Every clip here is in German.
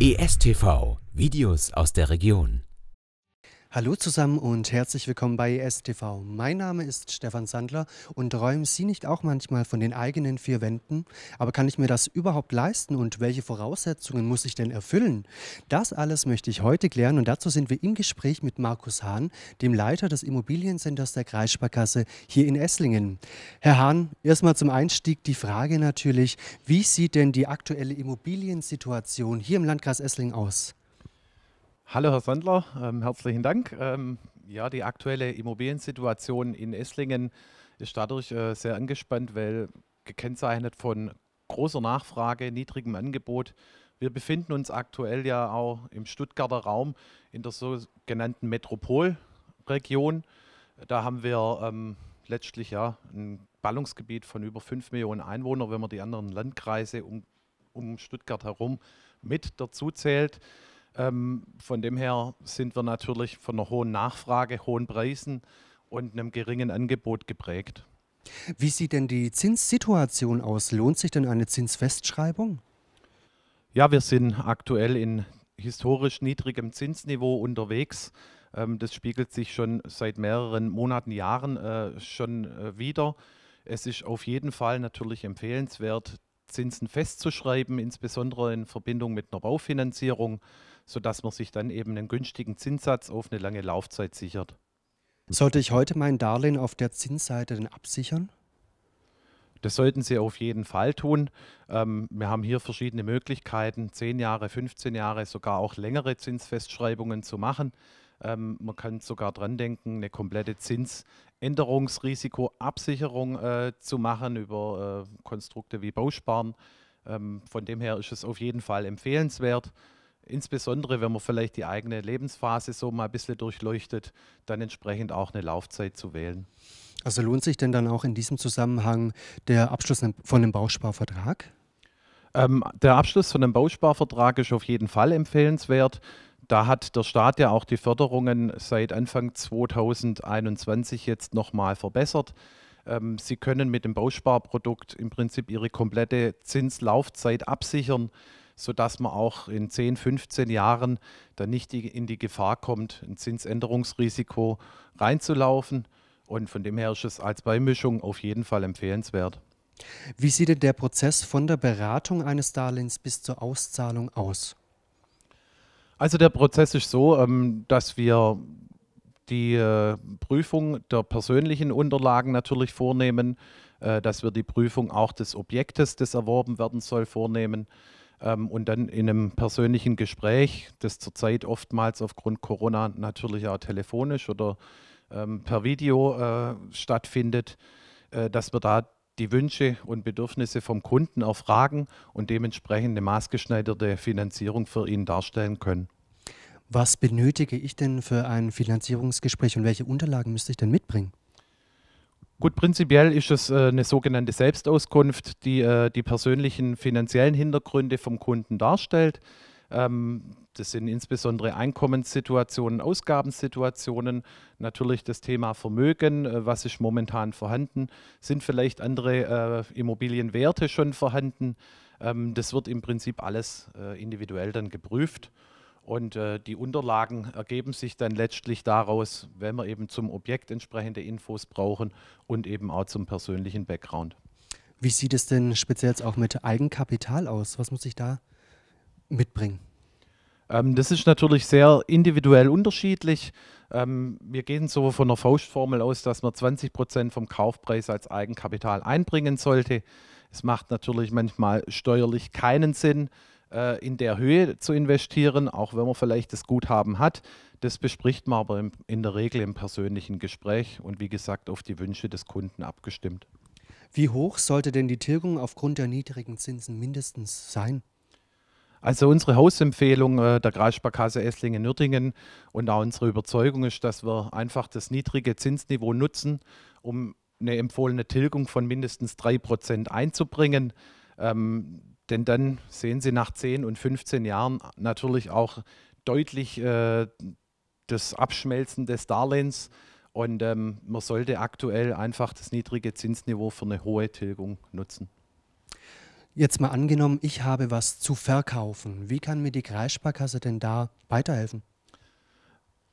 ESTV Videos aus der Region. Hallo zusammen und herzlich willkommen bei STV. Mein Name ist Stefan Sandler und träumen Sie nicht auch manchmal von den eigenen vier Wänden? Aber kann ich mir das überhaupt leisten und welche Voraussetzungen muss ich denn erfüllen? Das alles möchte ich heute klären und dazu sind wir im Gespräch mit Markus Hahn, dem Leiter des Immobiliencenters der Kreissparkasse hier in Esslingen. Herr Hahn, erstmal zum Einstieg die Frage natürlich, wie sieht denn die aktuelle Immobiliensituation hier im Landkreis Esslingen aus? Hallo Herr Sandler, ähm, herzlichen Dank. Ähm, ja, die aktuelle Immobiliensituation in Esslingen ist dadurch äh, sehr angespannt, weil gekennzeichnet von großer Nachfrage, niedrigem Angebot. Wir befinden uns aktuell ja auch im Stuttgarter Raum in der sogenannten Metropolregion. Da haben wir ähm, letztlich ja ein Ballungsgebiet von über 5 Millionen Einwohnern, wenn man die anderen Landkreise um, um Stuttgart herum mit dazu zählt. Ähm, von dem her sind wir natürlich von einer hohen Nachfrage, hohen Preisen und einem geringen Angebot geprägt. Wie sieht denn die Zinssituation aus? Lohnt sich denn eine Zinsfestschreibung? Ja, wir sind aktuell in historisch niedrigem Zinsniveau unterwegs. Ähm, das spiegelt sich schon seit mehreren Monaten, Jahren äh, schon äh, wieder. Es ist auf jeden Fall natürlich empfehlenswert, Zinsen festzuschreiben, insbesondere in Verbindung mit einer Baufinanzierung, sodass man sich dann eben einen günstigen Zinssatz auf eine lange Laufzeit sichert. Sollte ich heute mein Darlehen auf der Zinsseite denn absichern? Das sollten Sie auf jeden Fall tun. Ähm, wir haben hier verschiedene Möglichkeiten, 10 Jahre, 15 Jahre, sogar auch längere Zinsfestschreibungen zu machen. Ähm, man kann sogar dran denken, eine komplette Zins- Änderungsrisikoabsicherung äh, zu machen über äh, Konstrukte wie Bausparen. Ähm, von dem her ist es auf jeden Fall empfehlenswert. Insbesondere, wenn man vielleicht die eigene Lebensphase so mal ein bisschen durchleuchtet, dann entsprechend auch eine Laufzeit zu wählen. Also lohnt sich denn dann auch in diesem Zusammenhang der Abschluss von einem Bausparvertrag? Ähm, der Abschluss von einem Bausparvertrag ist auf jeden Fall empfehlenswert. Da hat der Staat ja auch die Förderungen seit Anfang 2021 jetzt nochmal verbessert. Ähm, Sie können mit dem Bausparprodukt im Prinzip Ihre komplette Zinslaufzeit absichern, sodass man auch in 10, 15 Jahren dann nicht in die Gefahr kommt, ein Zinsänderungsrisiko reinzulaufen. Und von dem her ist es als Beimischung auf jeden Fall empfehlenswert. Wie sieht denn der Prozess von der Beratung eines Darlehens bis zur Auszahlung aus? Also der Prozess ist so, ähm, dass wir die äh, Prüfung der persönlichen Unterlagen natürlich vornehmen, äh, dass wir die Prüfung auch des Objektes, das erworben werden soll, vornehmen ähm, und dann in einem persönlichen Gespräch, das zurzeit oftmals aufgrund Corona natürlich auch telefonisch oder ähm, per Video äh, stattfindet, dass wir da die Wünsche und Bedürfnisse vom Kunden erfragen und dementsprechend eine maßgeschneiderte Finanzierung für ihn darstellen können. Was benötige ich denn für ein Finanzierungsgespräch und welche Unterlagen müsste ich denn mitbringen? Gut, prinzipiell ist es äh, eine sogenannte Selbstauskunft, die äh, die persönlichen finanziellen Hintergründe vom Kunden darstellt. Ähm, das sind insbesondere Einkommenssituationen, Ausgabensituationen, natürlich das Thema Vermögen, äh, was ist momentan vorhanden, sind vielleicht andere äh, Immobilienwerte schon vorhanden. Ähm, das wird im Prinzip alles äh, individuell dann geprüft. Und äh, die Unterlagen ergeben sich dann letztlich daraus, wenn wir eben zum Objekt entsprechende Infos brauchen und eben auch zum persönlichen Background. Wie sieht es denn speziell auch mit Eigenkapital aus? Was muss ich da mitbringen? Ähm, das ist natürlich sehr individuell unterschiedlich. Ähm, wir gehen so von der Faustformel aus, dass man 20 Prozent vom Kaufpreis als Eigenkapital einbringen sollte. Es macht natürlich manchmal steuerlich keinen Sinn, äh, in der Höhe zu investieren, auch wenn man vielleicht das Guthaben hat. Das bespricht man aber im, in der Regel im persönlichen Gespräch und wie gesagt auf die Wünsche des Kunden abgestimmt. Wie hoch sollte denn die Tilgung aufgrund der niedrigen Zinsen mindestens sein? Also unsere Hausempfehlung äh, der Kreissparkasse Esslingen-Nürtingen und auch unsere Überzeugung ist, dass wir einfach das niedrige Zinsniveau nutzen, um eine empfohlene Tilgung von mindestens 3% einzubringen. Ähm, denn dann sehen Sie nach 10 und 15 Jahren natürlich auch deutlich äh, das Abschmelzen des Darlehens. Und ähm, man sollte aktuell einfach das niedrige Zinsniveau für eine hohe Tilgung nutzen. Jetzt mal angenommen, ich habe was zu verkaufen. Wie kann mir die Kreissparkasse denn da weiterhelfen?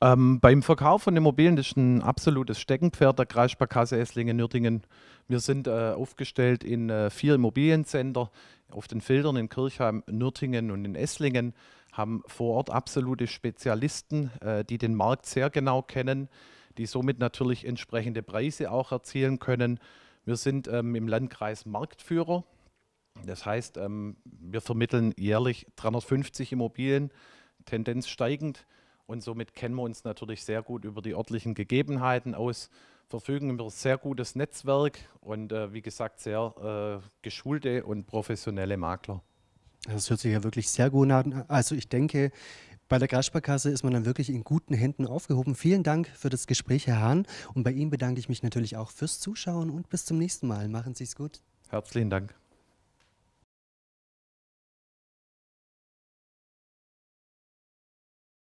Ähm, beim Verkauf von Immobilien ist ein absolutes Steckenpferd der Kreissparkasse Esslingen-Nürtingen. Wir sind äh, aufgestellt in äh, vier Immobiliencenter auf den Feldern in Kirchheim, Nürtingen und in Esslingen, haben vor Ort absolute Spezialisten, äh, die den Markt sehr genau kennen, die somit natürlich entsprechende Preise auch erzielen können. Wir sind ähm, im Landkreis Marktführer das heißt, ähm, wir vermitteln jährlich 350 Immobilien, Tendenz steigend. Und somit kennen wir uns natürlich sehr gut über die örtlichen Gegebenheiten aus, verfügen über ein sehr gutes Netzwerk und äh, wie gesagt sehr äh, geschulte und professionelle Makler. Das hört sich ja wirklich sehr gut an. Also ich denke, bei der Grasparkasse ist man dann wirklich in guten Händen aufgehoben. Vielen Dank für das Gespräch, Herr Hahn. Und bei Ihnen bedanke ich mich natürlich auch fürs Zuschauen und bis zum nächsten Mal. Machen Sie es gut. Herzlichen Dank.